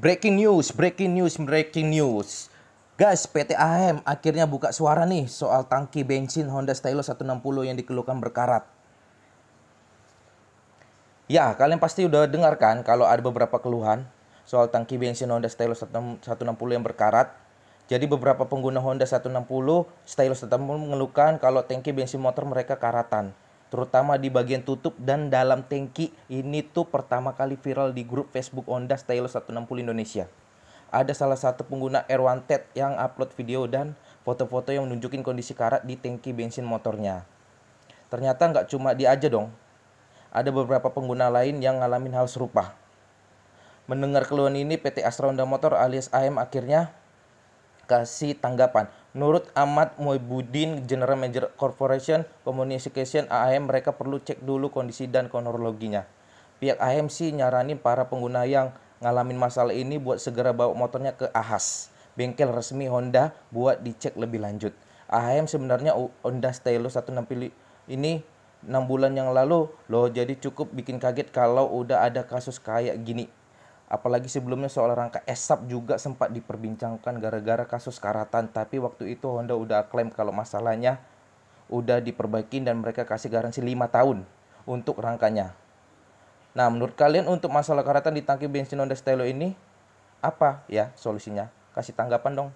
Breaking news, breaking news, breaking news. Guys, PT AHM akhirnya buka suara nih soal tangki bensin Honda Stylus 160 yang dikeluhkan berkarat. Ya, kalian pasti udah dengarkan kalau ada beberapa keluhan soal tangki bensin Honda Stylus 160 yang berkarat. Jadi beberapa pengguna Honda 160 Stylus 160 mengeluhkan kalau tangki bensin motor mereka karatan terutama di bagian tutup dan dalam tangki ini tuh pertama kali viral di grup Facebook Honda Stylo 160 Indonesia. Ada salah satu pengguna Ted yang upload video dan foto-foto yang menunjukkan kondisi karat di tangki bensin motornya. Ternyata nggak cuma dia aja dong. Ada beberapa pengguna lain yang ngalamin hal serupa. Mendengar keluhan ini PT Astra Honda Motor alias AM akhirnya kasih tanggapan Menurut Ahmad Moibudin, General Manager Corporation Communication AAM, mereka perlu cek dulu kondisi dan kronologinya. Pihak sih nyaranin para pengguna yang ngalamin masalah ini buat segera bawa motornya ke AHAS, bengkel resmi Honda buat dicek lebih lanjut. AHM sebenarnya Honda Stylo 160 ini 6 bulan yang lalu loh jadi cukup bikin kaget kalau udah ada kasus kayak gini. Apalagi sebelumnya soal rangka ESAP juga sempat diperbincangkan gara-gara kasus karatan. Tapi waktu itu Honda udah klaim kalau masalahnya udah diperbaiki dan mereka kasih garansi 5 tahun untuk rangkanya. Nah, menurut kalian untuk masalah karatan di tangki bensin Honda Stelo ini apa ya solusinya? Kasih tanggapan dong.